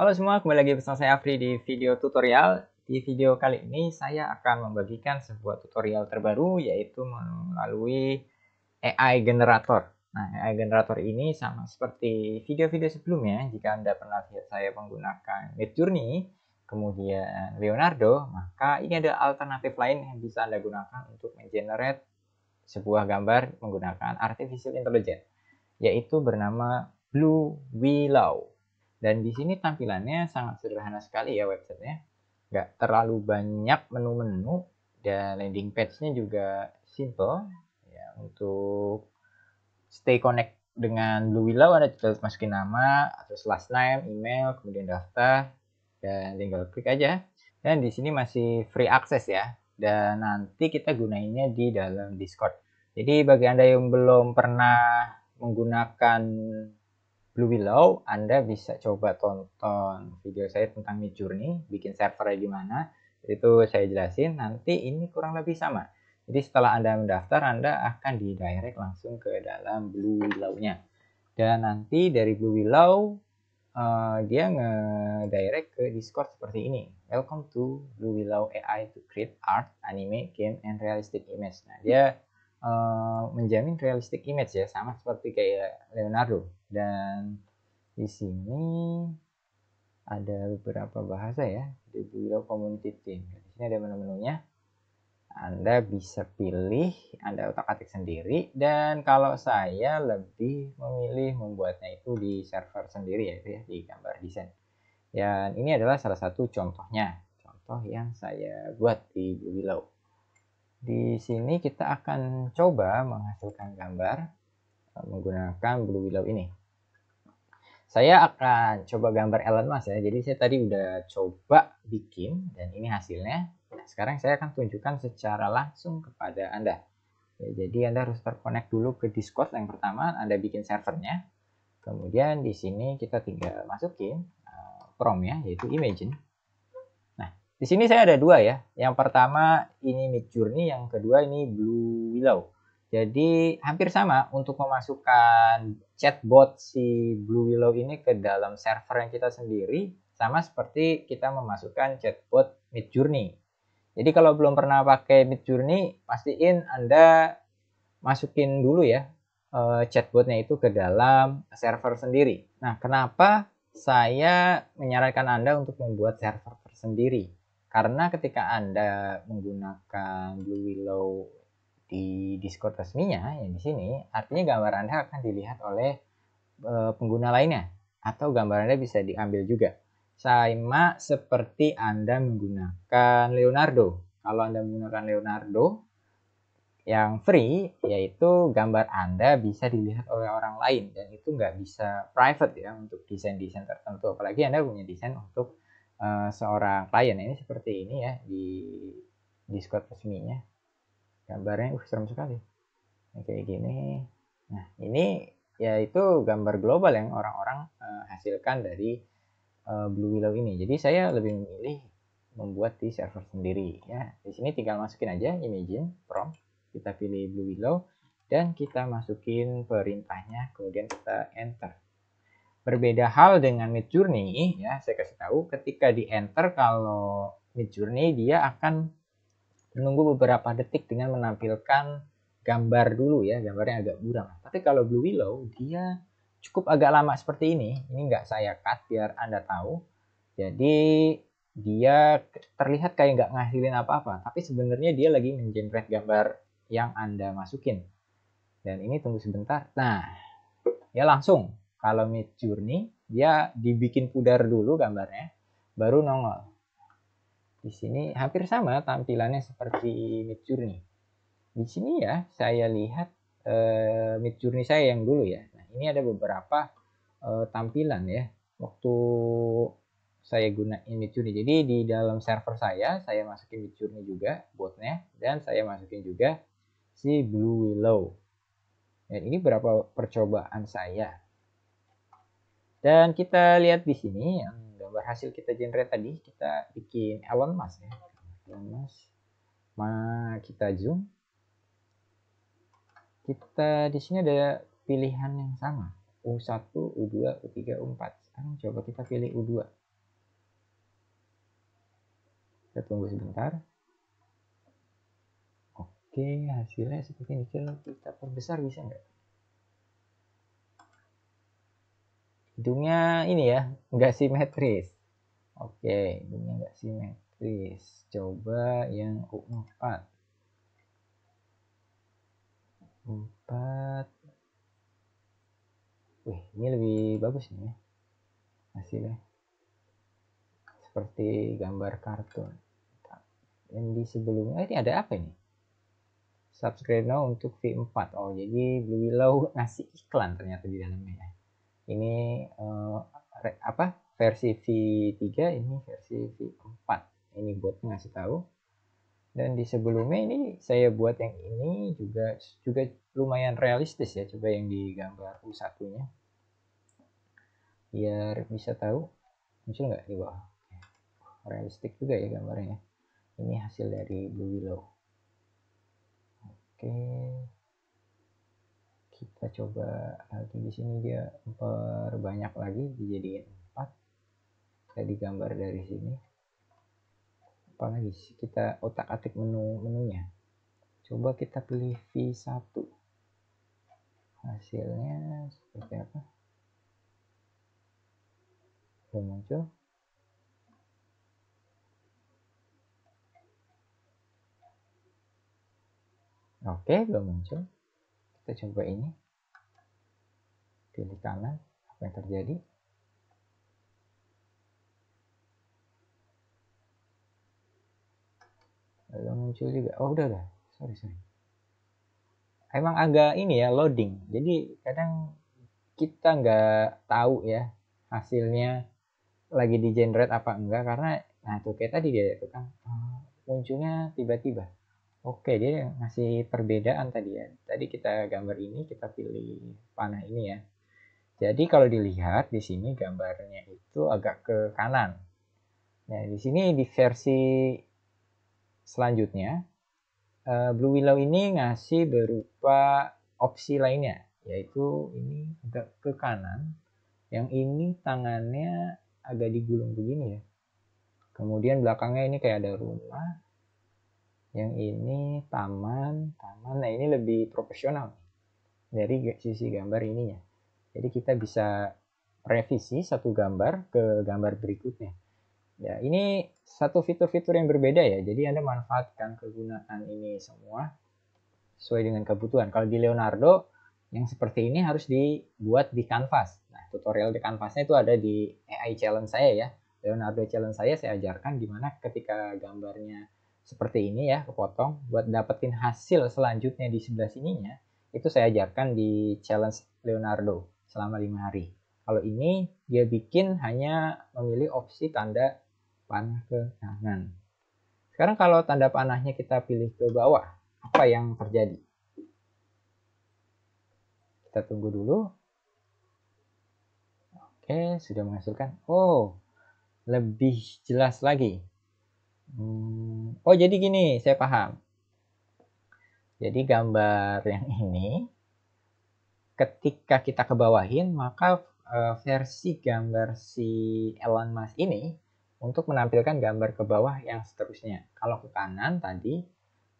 Halo semua, kembali lagi bersama saya Afri di video tutorial. Di video kali ini saya akan membagikan sebuah tutorial terbaru yaitu melalui AI generator. Nah, AI generator ini sama seperti video-video sebelumnya. Jika Anda pernah lihat saya menggunakan Midjourney, kemudian Leonardo, maka ini ada alternatif lain yang bisa Anda gunakan untuk mengenerate sebuah gambar menggunakan artificial intelligence, yaitu bernama Blue Willow. Dan di sini tampilannya sangat sederhana sekali ya websitenya. Nggak terlalu banyak menu-menu dan landing page-nya juga simple. Ya, untuk stay connect dengan Blue Willow Anda tinggal masukin nama, terus last name, email, kemudian daftar, dan tinggal klik aja. Dan di sini masih free access ya. Dan nanti kita gunainnya di dalam Discord. Jadi bagi Anda yang belum pernah menggunakan Blue Willow, Anda bisa coba tonton video saya tentang Midjourney, bikin servernya gimana, itu saya jelasin. Nanti ini kurang lebih sama. Jadi setelah Anda mendaftar, Anda akan di direct langsung ke dalam Blue Willow-nya. Dan nanti dari Blue Willow, uh, dia direct ke Discord seperti ini. Welcome to Blue Willow AI to create art, anime, game, and realistic image. Nah, dia Eh, menjamin realistic image ya sama seperti kayak Leonardo dan di sini ada beberapa bahasa ya di Bureau Community Team di sini ada menu-menunya anda bisa pilih Anda otak-atik sendiri dan kalau saya lebih memilih membuatnya itu di server sendiri ya, ya di gambar desain dan ini adalah salah satu contohnya contoh yang saya buat di Willow di sini kita akan coba menghasilkan gambar eh, menggunakan Blue Willow ini. Saya akan coba gambar Elon Mas ya. Jadi saya tadi udah coba bikin dan ini hasilnya. Nah, sekarang saya akan tunjukkan secara langsung kepada Anda. Ya, jadi Anda harus terkonek dulu ke Discord yang pertama, Anda bikin servernya. Kemudian di sini kita tinggal masukin uh, eh, prompt ya, yaitu imagine. Di sini saya ada dua ya. Yang pertama ini Mid Journey, yang kedua ini Blue Willow. Jadi hampir sama untuk memasukkan chatbot si Blue Willow ini ke dalam server yang kita sendiri, sama seperti kita memasukkan chatbot Mid Journey. Jadi kalau belum pernah pakai Mid Journey, pastiin Anda masukin dulu ya eh, chatbotnya itu ke dalam server sendiri. Nah, kenapa saya menyarankan Anda untuk membuat server tersendiri? Karena ketika Anda menggunakan Blue Willow di Discord resminya yang di sini, artinya gambar Anda akan dilihat oleh e, pengguna lainnya atau gambar Anda bisa diambil juga. Sama seperti Anda menggunakan Leonardo. Kalau Anda menggunakan Leonardo yang free, yaitu gambar Anda bisa dilihat oleh orang lain dan itu nggak bisa private ya untuk desain-desain tertentu. Apalagi Anda punya desain untuk Eh, seorang klien ini seperti ini ya di Discord resminya gambarnya uh serem sekali oke kayak gini nah ini yaitu gambar global yang orang-orang uh, hasilkan dari uh, Blue Willow ini jadi saya lebih memilih membuat di server sendiri ya di sini tinggal masukin aja imagine prompt kita pilih Blue Willow dan kita masukin perintahnya kemudian kita enter Berbeda hal dengan Midjourney ya, saya kasih tahu ketika di enter kalau Midjourney dia akan menunggu beberapa detik dengan menampilkan gambar dulu ya, gambarnya agak buram. Tapi kalau Blue Willow dia cukup agak lama seperti ini. Ini nggak saya cut biar Anda tahu. Jadi dia terlihat kayak nggak ngasilin apa-apa, tapi sebenarnya dia lagi menggenerate gambar yang Anda masukin. Dan ini tunggu sebentar. Nah, ya langsung kalau mid journey, dia dibikin pudar dulu gambarnya, baru nongol. Di sini hampir sama tampilannya seperti mid journey. Di sini ya, saya lihat eh, mid journey saya yang dulu ya. Nah, ini ada beberapa eh, tampilan ya. Waktu saya gunain Midjourney. Jadi di dalam server saya, saya masukin Midjourney juga botnya dan saya masukin juga si Blue Willow. Dan ini berapa percobaan saya. Dan kita lihat di sini yang gambar hasil kita generate tadi, kita bikin Elon Musk ya. Elon Musk. Ma, kita zoom. Kita di sini ada pilihan yang sama. U1, U2, U3, U4. Sekarang coba kita pilih U2. Kita tunggu sebentar. Oke, hasilnya seperti ini. Kita perbesar bisa nggak? hidungnya ini ya enggak simetris oke dunia hidungnya nggak simetris coba yang U4 4 wih ini lebih bagus nih ya hasilnya seperti gambar kartun yang di sebelumnya ini ada apa ini subscribe now untuk V4 oh jadi Blue Willow ngasih iklan ternyata di dalamnya ya ini uh, apa versi V3 ini versi V4 ini buat ngasih tahu dan di sebelumnya ini saya buat yang ini juga juga lumayan realistis ya coba yang di gambar U1 nya biar bisa tahu muncul nggak di bawah realistik juga ya gambarnya ini hasil dari Blue Willow oke okay kita coba lagi di sini dia perbanyak lagi dijadiin empat tadi gambar dari sini apa lagi sih kita otak-atik menu menunya coba kita pilih V1 hasilnya seperti apa belum muncul oke belum muncul kita coba ini pilih kanan apa yang terjadi lalu muncul juga oh udah udah sorry sorry emang agak ini ya loading jadi kadang kita nggak tahu ya hasilnya lagi di generate apa enggak karena nah tuh kayak tadi dia tuh kan eh, munculnya tiba-tiba Oke, dia ngasih perbedaan tadi ya. Tadi kita gambar ini, kita pilih panah ini ya. Jadi kalau dilihat di sini gambarnya itu agak ke kanan. Nah, di sini di versi selanjutnya, eh, Blue Willow ini ngasih berupa opsi lainnya, yaitu ini agak ke kanan, yang ini tangannya agak digulung begini ya. Kemudian belakangnya ini kayak ada rumah, yang ini taman taman nah ini lebih profesional dari sisi gambar ininya jadi kita bisa revisi satu gambar ke gambar berikutnya ya ini satu fitur-fitur yang berbeda ya jadi anda manfaatkan kegunaan ini semua sesuai dengan kebutuhan kalau di Leonardo yang seperti ini harus dibuat di kanvas nah tutorial di kanvasnya itu ada di AI challenge saya ya Leonardo challenge saya saya ajarkan gimana ketika gambarnya seperti ini ya kepotong buat dapetin hasil selanjutnya di sebelah sininya itu saya ajarkan di challenge Leonardo selama lima hari kalau ini dia bikin hanya memilih opsi tanda panah ke kanan sekarang kalau tanda panahnya kita pilih ke bawah apa yang terjadi kita tunggu dulu oke sudah menghasilkan oh lebih jelas lagi Hmm. Oh, jadi gini, saya paham. Jadi gambar yang ini, ketika kita kebawahin, maka eh, versi gambar si Elon Musk ini untuk menampilkan gambar ke bawah yang seterusnya. Kalau ke kanan tadi,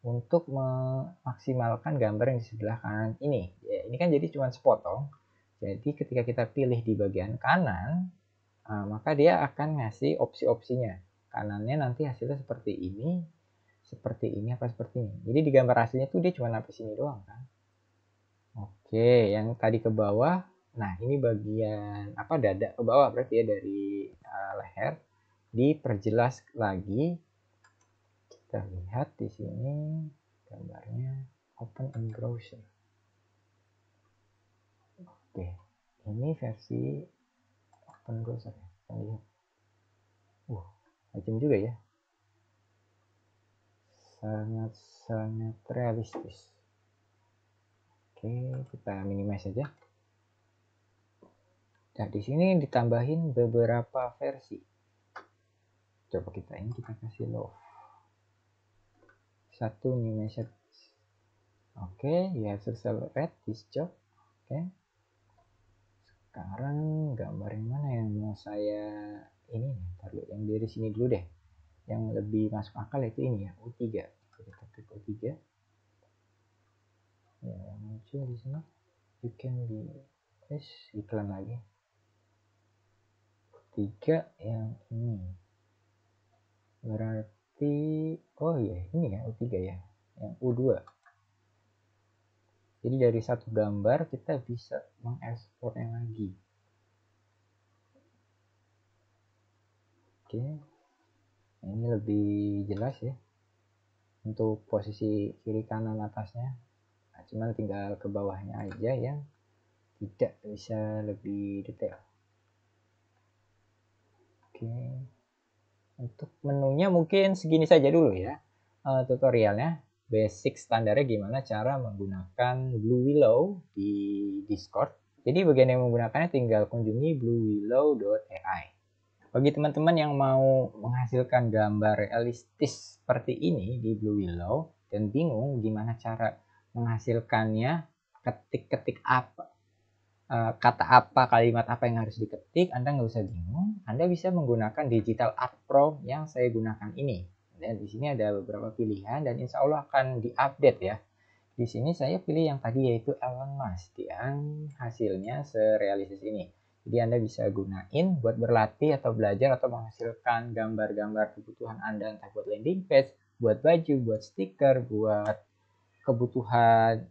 untuk memaksimalkan gambar yang di sebelah kanan ini. Ya, ini kan jadi cuma sepotong. Jadi ketika kita pilih di bagian kanan, eh, maka dia akan ngasih opsi-opsinya kanannya nanti hasilnya seperti ini seperti ini apa seperti ini jadi di gambar hasilnya tuh dia cuma sampai sini doang kan oke yang tadi ke bawah nah ini bagian apa dada ke bawah berarti ya dari uh, leher diperjelas lagi kita lihat di sini gambarnya open engrosser oke ini versi open browser ya kita uh tajam juga ya sangat sangat realistis oke kita minimize saja nah di sini ditambahin beberapa versi coba kita ini kita kasih love satu new message oke okay, ya accelerate this job oke sekarang gambar yang mana yang mau saya ini taruh yang dari sini dulu deh yang lebih masuk akal itu ini ya U3 kita klik U3 ya yang muncul di sana you can be es iklan lagi U3 yang ini berarti oh ya ini ya U3 ya yang U2 jadi dari satu gambar kita bisa mengekspornya lagi oke nah, ini lebih jelas ya untuk posisi kiri kanan atasnya nah, cuman tinggal ke bawahnya aja yang tidak bisa lebih detail oke untuk menunya mungkin segini saja dulu ya uh, tutorialnya basic standarnya gimana cara menggunakan Blue Willow di Discord jadi bagian yang menggunakannya tinggal kunjungi bluewillow.ai bagi teman-teman yang mau menghasilkan gambar realistis seperti ini di Blue Willow dan bingung gimana cara menghasilkannya, ketik-ketik apa, eh, kata apa, kalimat apa yang harus diketik, Anda nggak usah bingung. Anda bisa menggunakan Digital Art Pro yang saya gunakan ini. Dan di sini ada beberapa pilihan dan insya Allah akan diupdate ya. Di sini saya pilih yang tadi yaitu Elon Musk yang hasilnya serealistis ini. Jadi Anda bisa gunain buat berlatih atau belajar atau menghasilkan gambar-gambar kebutuhan Anda entah buat landing page, buat baju, buat stiker, buat kebutuhan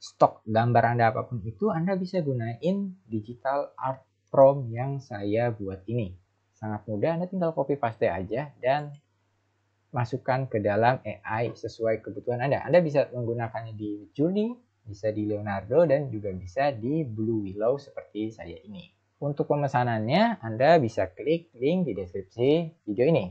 stok gambar Anda apapun itu Anda bisa gunain digital art prompt yang saya buat ini. Sangat mudah, Anda tinggal copy paste aja dan masukkan ke dalam AI sesuai kebutuhan Anda. Anda bisa menggunakannya di Journey, bisa di Leonardo, dan juga bisa di Blue Willow seperti saya ini. Untuk pemesanannya, Anda bisa klik link di deskripsi video ini.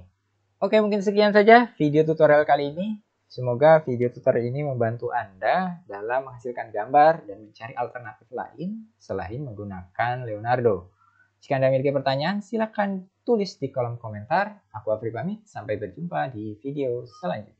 Oke, mungkin sekian saja video tutorial kali ini. Semoga video tutorial ini membantu Anda dalam menghasilkan gambar dan mencari alternatif lain selain menggunakan Leonardo. Jika Anda memiliki pertanyaan, silakan tulis di kolom komentar. Aku Afri pamit, sampai berjumpa di video selanjutnya.